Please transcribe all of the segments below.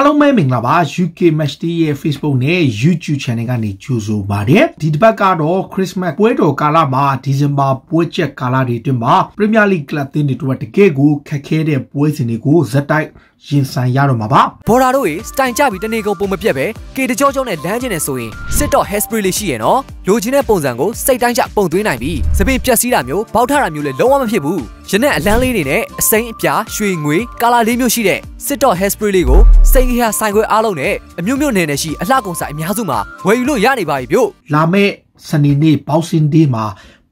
အားလုံးပဲမင်္ဂလာပါ UK Match Day ရဲ့ Facebook နဲ့ YouTube Channel ကနေကြိုဆိုပါတယ်ဒီတစ်ပတ်ကတော့ Christmas ပွဲတော်ကာလမှာဒီဇင်ဘာပွဲချက်ကာလတွေအတွင်းမှာ Premier League ကလပ်သင်းတွေအတွက်တကယ့်ကိုခက်ခဲတဲ့ပွဲစဉ်တွေကိုဇက်တိုက်ရင်ဆိုင်ရတော့မှာပါဘော်ဒါတို့ရေစတိုင်ကြပြီးတနေ့ကုန်ပုံမပြတ်ပဲကေတကြောကြောနဲ့လမ်းကျင်နေဆိုရင်စစ်တော့ Hespray လေးရှိရနော်လိုချင်တဲ့ပုံစံကိုစိတ်တိုင်းကျပုံသွင်းနိုင်ပြီးသပင်ပြက်စီးတာမျိုးပေါက်ထတာမျိုးလည်းလုံးဝမဖြစ်ဘူးရနက်အလန်းလေးတွေနဲ့အစိမ့်အပြာရွှေငွေကာလာလေးမျိုးရှိတဲ့စစ်တော့ Hespray လေးကိုစိန်ခရာဆိုင်ခွဲအားလုံးနဲ့အမျိုးမျိုးနယ်နယ်ရှိအလှကုန်ဆိုင်အများစုမှာဝယ်ယူလို့ရနေပါပြီဗျ။လာမယ့်စနေနေ့ Boxing Day မှာ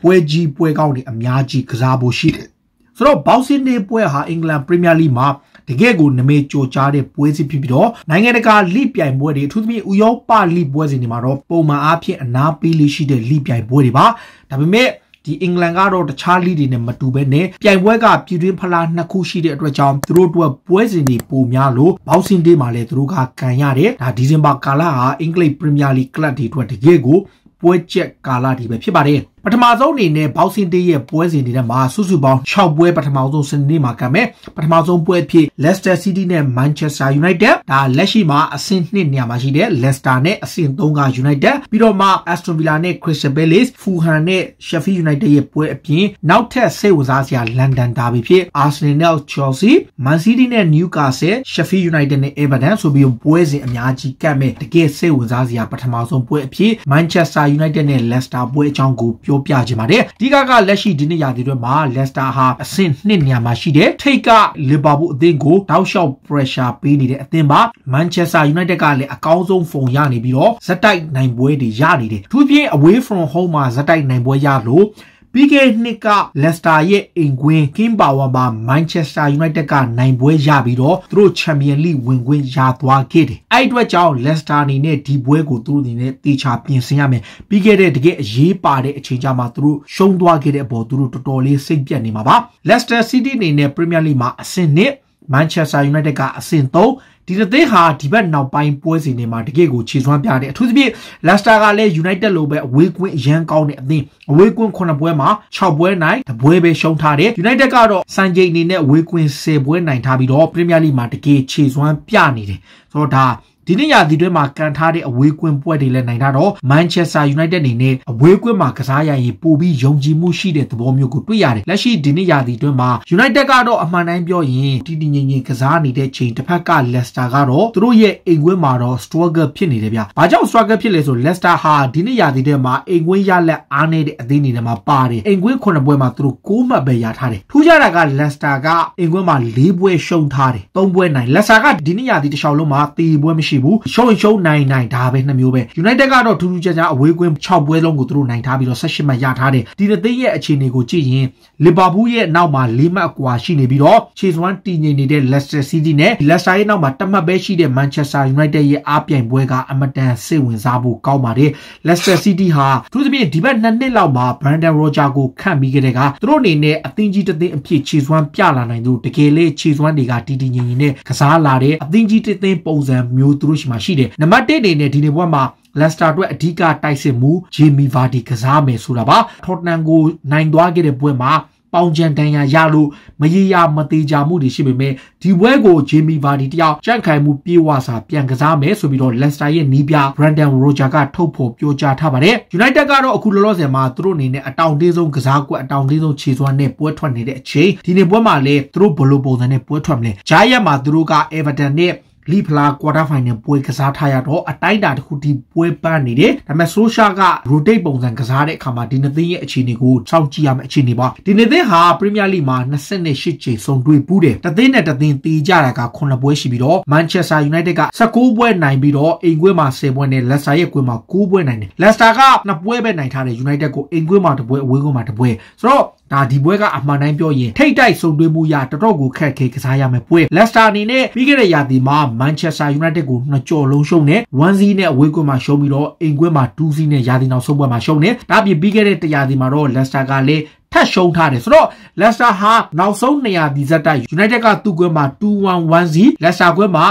ပွဲကြီးပွဲကောင်းတွေအများကြီးကစားဖို့ရှိတယ်။ဆိုတော့ Boxing Day ပွဲဟာအင်္ဂလန် Premier League မှာတကယ့်ကိုနမေကြိုကြားတဲ့ပွဲစီဖြစ်ပြီးတော့နိုင်ငံတကာလိပြိုင်ပွဲတွေအထူးသဖြင့်ဥရောပလိပွဲစဉ်တွေမှာတော့ပုံမှန်အားဖြင့်အနာပေးလေးရှိတဲ့လိပြိုင်ပွဲတွေပါ။ဒါပေမဲ့ဒီအင်္ဂလန်ကတော့တခြားလိတွေနဲ့မတူဘဲနဲ့ပြိုင်ပွဲကပြည်တွင်းဖလားနှစ်ခုရှိတဲ့အတွက်ကြောင့်သူတို့တို့ပွဲစဉ်တွေပိုများလို့ Boxing Day မှာလည်းသူတို့ကကန်ရတယ်ဒါဒီဇင်ဘာကာလဟာအင်္ဂလိပ် Premier League ကလပ်တွေအတွက်တကယ်ကိုပွဲချက်ကာလတွေပဲဖြစ်ပါတယ်ပထမဆုံးအနေနဲ့ Boxing Day ရဲ့ပွဲစဉ်တွေထဲမှာစုစုပေါင်း6ပွဲပထမဆုံးစနေနေ့မှာကမ်းမဲ့ပထမဆုံးပွဲအဖြစ် Leicester City နဲ့ Manchester United ဒါလက်ရှိမှာအဆင့်2နေရာမှာရှိတဲ့ Leicester နဲ့အဆင့်3က United ပြီးတော့မှ Aston Villa နဲ့ Crystal Palace Fulham နဲ့ Sheffield United ရဲ့ပွဲအပြင်နောက်ထပ်စိတ်ဝင်စားစရာ London Derby ဖြစ် Arsenal နဲ့ Chelsea Man City နဲ့ Newcastle Sheffield United နဲ့ Everton ဆိုပြီးပွဲစဉ်အများကြီးကမ်းမဲ့တကယ်စိတ်ဝင်စားစရာပထမဆုံးပွဲအဖြစ် Manchester United နဲ့ Leicester ပွဲအကြောင်းကိုပြောပြောပြချင်ပါတယ်။ဒီကကလက်ရှိဒီနေ့ရာသီတွင်းမှာ Leicester ဟာအဆင့်2နေရာမှာရှိတယ်။ထိတ်က Liverpool အသင်းကိုတောက်လျှောက် pressure ပေးနေတဲ့အသင်းပါ Manchester United ကလည်းအကောင်းဆုံးဖုန်ရနေပြီးတော့ဇက်တိုက်နိုင်ပွဲတွေရနေတယ်။သူဖြင့် away from home မှာဇက်တိုက်နိုင်ပွဲရလို့ပြီးခဲ့တဲ့နှစ်ကလက်စတာရဲ့အိမ်ခွင်ကင်းပါဝါမှာမိုင်ချက်စတာယူနိုက်တက်ကနိုင်ပွဲရပြီးတော့သူတို့ချန်ပီယံလိဝင်ခွင့်ရသွားခဲ့တယ်အဲ့အတွက်ကြောင့်လက်စတာအနေနဲ့ဒီပွဲကိုသူတို့အနေနဲ့တေချာပြင်ဆင်ရမယ်ပြီးခဲ့တဲ့တကယ်အရေးပါတဲ့အချိန်ကြာမှာသူတို့ရှုံးသွားခဲ့တဲ့အပေါ်သူတို့တော်တော်လေးစိတ်ပြတ်နေမှာပါလက်စတာစီးတီးအနေနဲ့ပရီးမီးယားလိမှာအဆင့်နှစ်မန်ချက်စတာယူနိုက်တက်ကအဆင့်3ဒီတစ်သိဟာဒီဘက်နောက်ပိုင်းပွဲစဉ်တွေမှာတကယ့်ကိုခြေစွမ်းပြတယ်အထူးသဖြင့်လက်စတာကလည်းယူနိုက်တက်လိုပဲအဝေးကွင်းအရန်ကောင်းတဲ့အသင်းအဝေးကွင်း9ပွဲမှာ6ပွဲနိုင်တပွဲပဲရှုံးထားတယ်ယူနိုက်တက်ကတော့စံချိန်အနေနဲ့အဝေးကွင်း10ပွဲနိုင်ထားပြီးတော့ပရီးမီးယားလိမှာတကယ်ခြေစွမ်းပြနေတယ်ဆိုတော့ဒါဒီနေ့ရာသီတွင်းမှာကန်ထားတဲ့အဝေးကွင်းပွဲတွေလည်းနိုင်တာတော့ Manchester United အနေနဲ့အဝေးကွင်းမှာကစားရရင်ပိုပြီးယုံကြည်မှုရှိတဲ့သဘောမျိုးကိုတွေ့ရတယ်လက်ရှိဒီနေ့ရာသီတွင်းမှာ United ကတော့အမှန်တိုင်းပြောရင်တည်တည်ငြိမ်ငြိမ်ကစားနေတဲ့ချိန်တစ်ဖက်က Leicester ကတော့သူတို့ရဲ့အိမ်ကွင်းမှာတော့ struggle ဖြစ်နေတယ်ဗျ။ဘာကြောင့် struggle ဖြစ်လဲဆို Leicester ဟာဒီနေ့ရာသီတွင်းမှာအိမ်ကွင်းရလက်အားနည်းတဲ့အသင်းအနေနဲ့မှာပါတယ်။အိမ်ကွင်း9ပွဲမှာသူတို့6မှတ်ပဲရထားတယ်။ထူးခြားတာက Leicester ကအိမ်ကွင်းမှာ4ပွဲရှုံးထားတယ်။3ပွဲနိုင် Leicester ကဒီနေ့ရာသီတစ်လျှောက်လုံးမှာတေပွဲမရှိမရှိဘူးရှုံးရှုံးနိုင်နိုင်ဒါပဲနှစ်မျိုးပဲ United ကတော့ထူးထူးခြားခြားအဝေးကွင်း6ပွဲလုံးကိုသူတို့နိုင်ထားပြီးတော့18မှတ်ရထားတယ်ဒီတစ်သိန်းရဲ့အခြေအနေကိုကြည့်ရင် Liverpool ရဲ့နောက်မှာ၄မှတ်အကွာရှိနေပြီးတော့ Chase One တည်ငြိမ်နေတဲ့ Leicester City နဲ့ Leicester ရဲ့နောက်မှာတစ်မှတ်ပဲရှိတဲ့ Manchester United ရဲ့အားပြိုင်ပွဲကအမတန်စိတ်ဝင်စားဖို့ကောင်းပါတယ် Leicester City ဟာသူသဖြင့်ဒီဘက်နှစ်နှစ်လောက်မှာ Brandon Roger ကိုခန့်ပြီးခဲ့တဲ့ကသူတို့အနေနဲ့အသင်းကြီးတစ်သင်းအဖြစ် Chase One ပြလာနိုင်သူတကယ်လေး Chase One တွေကတည်တည်ငြိမ်ငြိမ်နဲ့ကစားလာတဲ့အသင်းကြီးတစ်သင်းပုံစံမျိုးသူတို့ရှိမှရှိတယ်နံပါတ်1အနေနဲ့ဒီနေ့ဘွဲမှာလက်စတာအတွက်အဓိကတိုက်စစ်မှုဂျေမီဗာဒီကစားမယ်ဆိုတာပါထော့တနမ်ကိုနိုင်သွားခဲ့တဲ့ဘွဲမှာပေါင်ချန်တန်ရရလို့မရေရာမသေးချာမှုတွေရှိပေမဲ့ဒီဘွဲကိုဂျေမီဗာဒီတယောက်ကြန့်ခိုင်မှုပြေဝစာပြန်ကစားမယ်ဆိုပြီးတော့လက်စတာရဲ့နီးပြဘရန်ဒန်ရိုဂျာကထုတ်ဖော်ပြောကြားထားပါတယ်။ United ကတော့အခုလောလောဆယ်မှာသူတို့အနေနဲ့အတောင်သေးဆုံးကစားကွက်အတောင်သေးဆုံးခြေစွမ်းနဲ့ပွဲထွက်နေတဲ့အချိန်ဒီနေ့ပွဲမှာလည်းသူတို့ဘယ်လိုပုံစံနဲ့ပွဲထွက်မလဲ။ဂျာယက်မှာသူတို့က Everton နဲ့လီဖလာ quarter final ပွဲကစားထားရတော့အတိုင်းတာတစ်ခုဒီပွဲပန်းနေတယ်ဒါပေမဲ့ဆိုရှာက rotate ပုံစံကစားတဲ့အခါမှာဒီနှစ်သင်းရဲ့အခြေအနေကိုစောင့်ကြည့်ရမယ့်အခြေအနေပါဒီနှစ်သင်းဟာ Premier League မှာ28ချိန်ဆုံတွေ့ပူးတယ်တသင်းနဲ့တသင်းတီးကြတာက9ပွဲရှိပြီးတော့ Manchester United က19ပွဲနိုင်ပြီးတော့အိမ်ကွင်းမှာ10ပွဲနဲ့ Leicester ရဲ့ကွင်းမှာ9ပွဲနိုင်တယ် Leicester က2ပွဲပဲနိုင်ထားတယ် United ကိုအိမ်ကွင်းမှာ2ပွဲအဝေးကွင်းမှာ2ပွဲဆိုတော့ဒါဒီပွဲကအမှန်တိုင်းပြောရင်ထိတ်တိုက်ဆုံတွေ့မှုရတော်တော်ကိုခက်ခဲကစားရမယ်ပွဲလက်စတာအနေနဲ့ပြီးခဲ့တဲ့ရာသီမှာမန်ချက်စတာယူနိုက်တက်ကိုနှစ်ကြော်လုံးရှုံးတယ်1-0နဲ့အဝေးကွင်းမှာရှုံးပြီးတော့အိမ်ကွင်းမှာ2-0နဲ့ရာသီနောက်ဆုံးပွဲမှာရှုံးတယ်ဒါပြင်ပြီးခဲ့တဲ့ရာသီမှာတော့လက်စတာကလည်းထပ်ရှုံးထားတယ်ဆိုတော့ Leicester ဟာနောက်ဆုံး200ဒီဇက်တိုက် United ကသူ့ကွဲမှာ2-1-1-0 Leicester ကွဲမှာ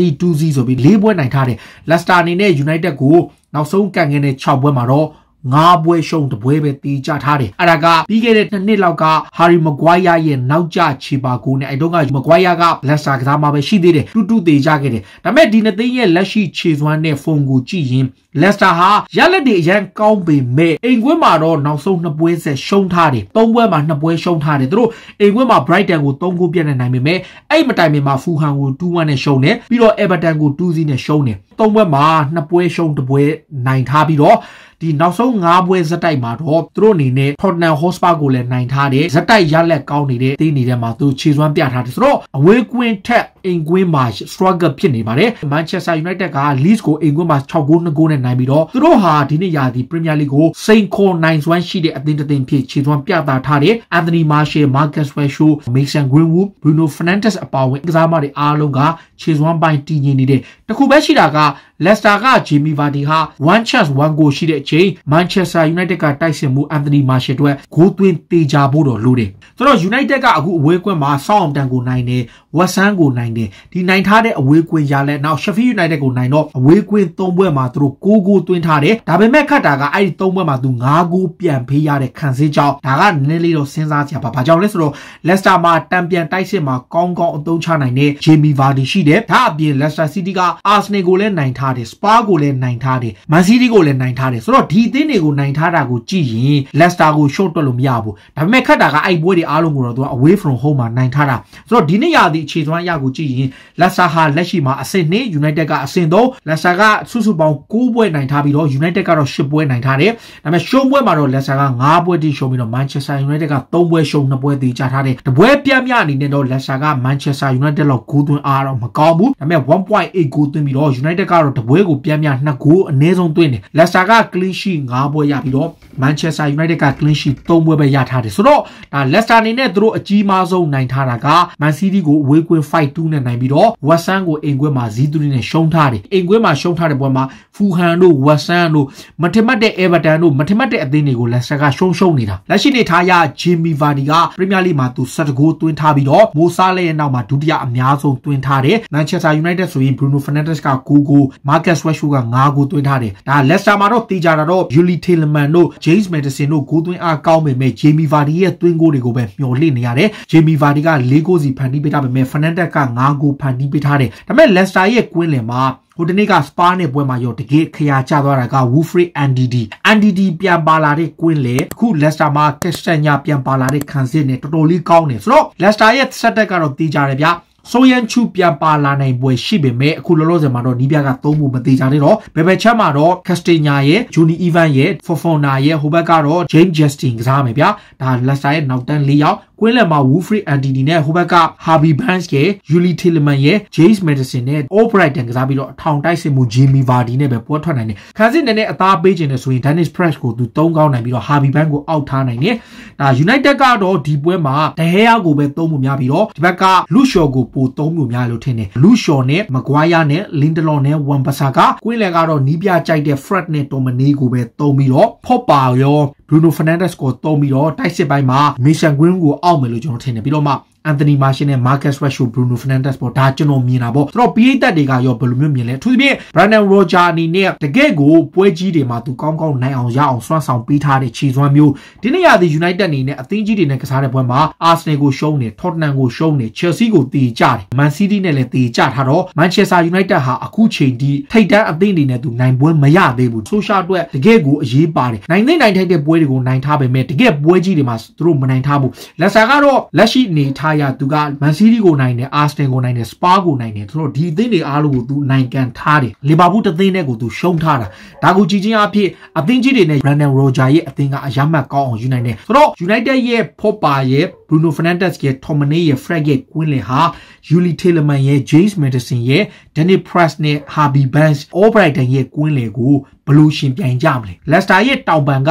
1-0-2-0ဆိုပြီး၄ပွဲနိုင်ထားတယ် Leicester အနေနဲ့ United ကိုနောက်ဆုံးကန်ငယ်တဲ့6ပွဲမှာတော့၅ပွဲရှုံးတပွဲပဲတေးကြထားတယ်အဲ့ဒါကပြီးခဲ့တဲ့နှစ်နှစ်လောက်ကဟာရီမကွိုင်းယာရဲ့နောက်ကျချေပါကိုနဲ့အဲ့တုန်းကမကွိုင်းယာကလက်စာကစားမှာပဲရှိသေးတယ်တူတူတေးကြခဲ့တယ်ဒါပေမဲ့ဒီနှစ်သိန်းရဲ့လက်ရှိခြေစွမ်းနဲ့ဖုန်ကိုကြည့်ရင်လက်စတာဟာရလက်တွေအရန်ကောင်းပေမဲ့အိမ်ကွင်းမှာတော့နောက်ဆုံး2ပွဲဆက်ရှုံးထားတယ်။၃ပွဲမှာ2ပွဲရှုံးထားတယ်။သူတို့အိမ်ကွင်းမှာ Brighton ကို3ဂိုးပြတ်နေနိုင်ပေမဲ့အဲ့မတိုင်မီမှာ Fulham ကို2-1နဲ့ရှုံးတယ်။ပြီးတော့ Everton ကို2-0နဲ့ရှုံးတယ်။၃ပွဲမှာ2ပွဲရှုံး2ပွဲနိုင်ထားပြီးတော့ဒီနောက်ဆုံး၅ပွဲဇက်တိုက်မှာတော့သူတို့အနေနဲ့ Tottenham Hotspur ကိုလည်းနိုင်ထားတယ်ဇက်တိုက်ရလက်ကောင်းနေတဲ့တင်းနေတဲ့မှာသူခြေစွမ်းပြထားတယ်ဆိုတော့အဝေးကွင်းထက်အိမ်ကွင်းမှာ struggle ဖြစ်နေပါတယ်။ Manchester United က Leeds ကိုအိမ်ကွင်းမှာ6ဂိုး2ဂိုးနဲ့နိုင်ပြီးတော့သူတို့ဟာဒီနှစ်ရာသီ Premier League ကိုစိန်ခေါ်နိုင်စွမ်းရှိတဲ့အသင်းတစ်သင်းဖြစ်ခြေစွမ်းပြသထားတဲ့ Anthony Martial, Marcus Rashford, Mason Greenwood, Bruno Fernandes အပါအဝင်ကစားမတွေအားလုံးကခြေစွမ်းပိုင်းတည်ငြိမ်နေတဲ့တခုပဲရှိတာကလက်စတာကဂျီမီဗာဒီဟာ1 chance 1 goal ရှိတဲ့အချိန် Manchester United ကတိုက်စစ်မှု Anthony Martial အတွက်ဂိုးသွင်းသေးချာဖို့တော့လိုတယ်။ဆိုတော့ United ကအခုအဝေးကွင်းမှာ Southampton ကိုနိုင်တယ်၊ West Ham ကိုနိုင်တယ်။ဒီနိုင်ထားတဲ့အဝေးကွင်းရလဲနောက် Sheffield United ကိုနိုင်တော့အဝေးကွင်း၃ပွဲမှာသူတို့6 goal သွင်းထားတယ်။ဒါပေမဲ့ခတ်တာကအဲ့ဒီ၃ပွဲမှာသူ5 goal ပြန်ဖေးရတဲ့ခံစစ်ကြောင့်ဒါကနည်းနည်းလေးတော့စဉ်းစားကြပါ။ဘာကြောင့်လဲဆိုတော့ Leicester မှာတံပြန်တိုက်စစ်မှာကောင်းကောင်းအသုံးချနိုင်တဲ့ Jamie Vardy ရှိတယ်။ဒါအပြင် Leicester City က Arsenal ကိုလည်းနိုင်ထားထားတယ်စပါကိုလည်းနိုင်ထားတယ်မန်စီးတီးကိုလည်းနိုင်ထားတယ်ဆိုတော့ဒီအသင်းတွေကိုနိုင်ထားတာကိုကြည့်ရင်လက်စတာကို short တွက်လို့မရဘူးဒါပေမဲ့ခက်တာကအဲ့ပွဲတွေအားလုံးကိုတော့သူက away from home မှာနိုင်ထားတာဆိုတော့ဒီနေ့ရာသီအခြေသွမ်းအရကိုကြည့်ရင်လက်စတာဟာလက်ရှိမှာအဆင့်2 United ကအဆင့်3လက်စတာကစုစုပေါင်း9ပွဲနိုင်ထားပြီးတော့ United ကတော့10ပွဲနိုင်ထားတယ်ဒါပေမဲ့ရှုံးပွဲမှာတော့လက်စတာက9ပွဲတိရှုံးပြီးတော့ Manchester United က3ပွဲရှုံး2ပွဲတိကြထားတယ်တပွဲပြတ်မြအနေနဲ့တော့လက်စတာက Manchester United လောက်ဂိုးသွင်းအားတော့မကောင်းဘူးဒါပေမဲ့1.8ဂိုးသွင်းပြီးတော့ United ကတော့တပွဲကိုပြန်ပြ2ဂိုးအနည်းဆုံးသွင်းတယ်လက်စတာကကလင်းရှိ9ပွဲရပြီးတော့မန်ချက်စတာယူနိုက်တက်ကကလင်းရှိ3ပွဲပဲရထားတယ်ဆိုတော့ဒါလက်စတာအနေနဲ့သူတို့အကြီးမားဆုံးနိုင်ထားတာကမန်စီးတီးကိုဝေးကွင်း5-2နဲ့နိုင်ပြီးတော့ဝက်ဆန်ကိုအိမ်ကွင်းမှာ0-3နဲ့ရှုံးထားတယ်အိမ်ကွင်းမှာရှုံးထားတဲ့ပွဲမှာဖူဟန်တို့ဝက်ဆန်တို့မထင်မှတ်တဲ့အေဗာတန်တို့မထင်မှတ်တဲ့အသင်းတွေကိုလက်စတာကရှုံးရှုံးနေတာလက်ရှိနေထားရဂျီမီဗာဒီကပရီးမီးယားလိမှာသူ16ဂိုးသွင်းထားပြီးတော့မိုဆာလဲရဲ့နောက်မှာဒုတိယအများဆုံးသွင်းထားတယ်မန်ချက်စတာယူနိုက်တက်ဆိုရင်ဘရူနိုဖာနန်ဒက်စ်က9ဂိုး Marcus Rashford က9ဂိုးသွင်းထားတယ်ဒါ Leicester မှာတော့တေးကြတာတော့ Yuli Tielemans တို့ James Madison တို့ဂိုးသွင်းအားကောင်းပေမဲ့ Jamie Vardy ရဲ့သွင်းဂိုးတွေကိုပဲမျှော်လင့်နေရတယ် Jamie Vardy က၄ဂိုးစီဖန်တီးပေးထားပေမဲ့ Fernandez က9ဂိုးဖန်တီးပေးထားတယ်ဒါပေမဲ့ Leicester ရဲ့ကွင်းလင်မှာဟိုတနေ့ကစပါနဲ့ပွဲမှာရောတကယ်ခရာကျသွားတာက Wolfrey NDD NDD ပြန်ပါလာတဲ့ကွင်းလေအခု Leicester မှာ Castagna ပြန်ပါလာတဲ့ခံစစ်နဲ့တော်တော်လေးကောင်းတယ်ဆိုတော့ Leicester ရဲ့စက်တက်ကတော့တီးကြတယ်ဗျစိုးရန်ချူပြန်ပါလာနိုင်ပွဲရှိပေမဲ့အခုလောလောဆယ်မှာတော့နီးပြကသုံးမှုမသေးကြသေးတော့ဘယ်ဘက်ချက်မှာတော့ Castilla ရဲ့ Juni Ivan ရဲ့ Fofana ရဲ့ဟိုဘက်ကတော့ James Justin ကစားမယ်ဗျာဒါလက်စာရဲ့နောက်တန်း၄ယောက်ကွင်းလယ်မှာ Wilfried Antony နဲ့ဟိုဘက်က Harvey Barnes ရဲ့ Yuli Tillman ရဲ့ James Madison နဲ့ All Brighton ကစားပြီးတော့အထောင်တိုက်စစ်မှု Jamie Vardy နဲ့ပဲပွဲထွက်နိုင်တယ်။ခန်းစစ်နဲ့နဲ့အသားပေးခြင်းနဲ့ဆိုရင် Dennis Press ကိုသူ၃ကောင်းနိုင်ပြီးတော့ Harvey Barnes ကိုအောက်ထားနိုင်တယ်။ဒါ United ကတော့ဒီပွဲမှာဒဟဲယာကိုပဲသုံးမှုများပြီးတော့ဒီဘက်က Lucio ကိုပိုသုံးမှုများလို့ထင်တယ်။ Lucio နဲ့ Maguire နဲ့ Lindelof နဲ့ Wan-Bissaka ကွင်းလယ်ကတော့နီးပြကြိုက်တဲ့ Fred နဲ့ Tomani ကိုပဲသုံးပြီးတော့ Pogba ရော Bruno Fernandes ကိုတုံးပြီးတော့တိုက်စစ်ပိုင်းမှာ Mission Green ကိုအောက်မယ်လို့ကျွန်တော်ထင်တယ်ပြီးတော့မှအန်သနီမာရှင်နဲ့ Marcus Rashford Bruno Fernandes ပေါ့ဒါကျွန်တော်မြင်တာပေါ့ဆိုတော့ PA တက်တွေကရောဘယ်လိုမျိုးမြင်လဲအထူးသဖြင့် Brandon Roger အနေနဲ့တကယ့်ကိုပွဲကြီးတွေမှာသူကောင်းကောင်းနိုင်အောင်ရအောင်စွမ်းဆောင်ပေးထားတဲ့ခြေစွမ်းမျိုးဒီနေ့ရသည် United အနေနဲ့အသင်းကြီးတွေနဲ့ကစားတဲ့ပွဲမှာ Arsenal ကိုရှုံးတယ် Tottenham ကိုရှုံးတယ် Chelsea ကိုတီကြတယ် Man City နဲ့လည်းတီကြထားတော့ Manchester United ဟာအခုချိန်ထိထိပ်တန်းအသင်းတွေနဲ့သူနိုင်ပွဲမရသေးဘူးဆိုရှာအတွက်တကယ့်ကိုအရေးပါတယ်နိုင်သိနိုင်ထိုက်တဲ့ပွဲတွေကိုနိုင်ထားပေမဲ့တကယ့်ပွဲကြီးတွေမှာသူတို့မနိုင်ထားဘူးလက်ဆာကတော့လက်ရှိအနေထားအရသူကမန်စီးတီးကိုနိုင်တယ်အာစတင်ကိုနိုင်တယ်စပါကိုနိုင်တယ်သူတို့ဒီအသင်းတွေအားလုံးကိုသူနိုင်ကန်ထားတယ်လီဗာပူးတစ်သင်းနဲ့ကိုသူရှုံးထားတာဒါကိုကြည့်ချင်းအဖြစ်အသင်းကြီးတွေနဲ့ Brandon Roger ရဲ့အသင်းကအယမတ်ကောင်းအောင်ယူနိုင်တယ်ဆိုတော့ United ရဲ့ Pogba ရဲ့ Bruno Fernandes ရဲ့ Tomane ရဲ့ Fred ရဲ့ Quinlan ဟာ Yuli Tielemans ရဲ့ James Madison ရဲ့ Danny Price နဲ့ Harvey Barnes Albrighton ရဲ့ Quinlan ကိုဘယ်လိုရှင်ပြိုင်ကြမလဲ Leicester ရဲ့တောင်ပံက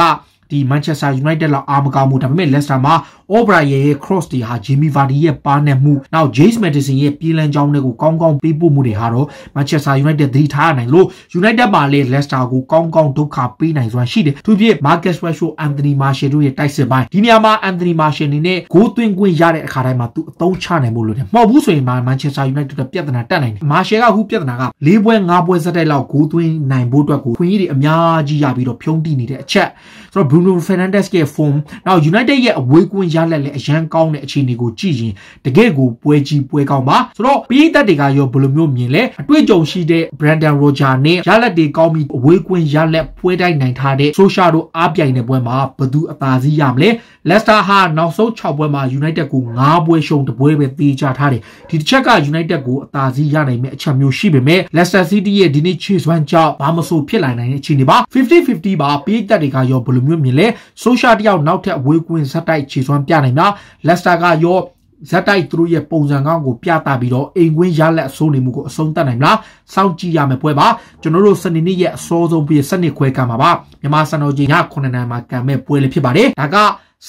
ဒီ Manchester United လောက်အားမကောင်းဘူးဒါပေမဲ့ Leicester မှာ O'Brien ရဲ့ cross တွေဟာ Jamie Vardy ရဲ့ပါနဲ့မှုနောက် James Madison ရဲ့ပြေးလန်းကြောင်းတွေကိုကောင်းကောင်းပေးပို့မှုတွေဟာတော့ Manchester United သတိထားနိုင်လို့ United ပါလေ Leicester ကိုကောင်းကောင်းဒုက္ခပေးနိုင်စွမ်းရှိတယ်သူဖြစ် Marcus Rashford Anthony Martial တို့ရဲ့တိုက်စစ်ပိုင်းဒီနေရာမှာ Anthony Martial အနေနဲ့ဂိုးသွင်းခွင့်ရတဲ့အခါတိုင်းမှာသူအသုံးချနိုင်ဖို့လိုတယ်မဟုတ်ဘူးဆိုရင်မှ Manchester United ကပြဿနာတက်နိုင်တယ် Martial ကအခုပြဿနာက၄ပွဲ၅ပွဲစတဲ့လောက်ဂိုးသွင်းနိုင်ဖို့အတွက်ကိုခွင့်ရည်တွေအများကြီးရပြီးတော့ဖြုံးတိနေတဲ့အချက်ဆိုတော့ Bruno Fernandes ရဲ့ form နောက် United ရဲ့အဝေးကွင်းရလက်လည်းအရန်ကောင်းတဲ့အခြေအနေကိုကြည့်ရင်တကယ့်ကိုပွဲကြီးပွဲကောင်းပါဆိုတော့ပရိသတ်တွေကရောဘယ်လိုမျိုးမြင်လဲအတွေ့အကြုံရှိတဲ့ Brandon Roger နဲ့ရလက်တွေကောင်းပြီးအဝေးကွင်းရလက်ပွဲတိုင်းနိုင်ထားတဲ့ Solskjaer တို့အားပြိုင်တဲ့ပွဲမှာဘယ်သူအသာစီးရမလဲ Leicester ဟာနောက်ဆုံး6ပွဲမှာ United ကို9ပွဲရှုံးတပွဲပဲသေးချထားတယ်ဒီတစ်ချက်က United ကိုအသာစီးရနိုင်မယ့်အချက်မျိုးရှိပေမဲ့ Leicester City ရဲ့ဒီနေ့ chase one ကြောင့်ဘာမဆိုဖြစ်လာနိုင်တဲ့အခြေအနေပါ50-50ပါပရိသတ်တွေကရောဘယ်လိုမျိုးမြင်လဲဆိုရှာတယောက်နောက်ထပ်ဝေကွင်းဇက်တိုက်ခြေစွမ်းပြနိုင်တာလက်စတာကရော့ဇက်တိုက်သူတို့ရဲ့ပုံစံကောင်းကိုပြသပြီးတော့အိမ်ကွင်းရလက်အစိုးနေမှုကိုအဆုံးသတ်နိုင်မလားစောင့်ကြည့်ရမယ်ပွဲပါကျွန်တော်တို့စနေနေ့ရဲ့အစောဆုံးပြည့်စနစ်ခွဲကမှာပါမြန်မာစံတော်ချိန်ည9နာရီမှာကံမဲ့ပွဲလေးဖြစ်ပါတယ်ဒါက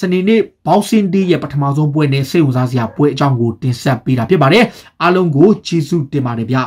စနေနေ့ Boxing Day ရဲ့ပထမဆုံးပွဲနဲ့စိတ်ဝင်စားစရာ ပွဲအကြောင်းကိုတင်ဆက်ပေးတာဖြစ်ပါတယ်အားလုံးကိုကျေးဇူးတင်ပါတယ်ဗျ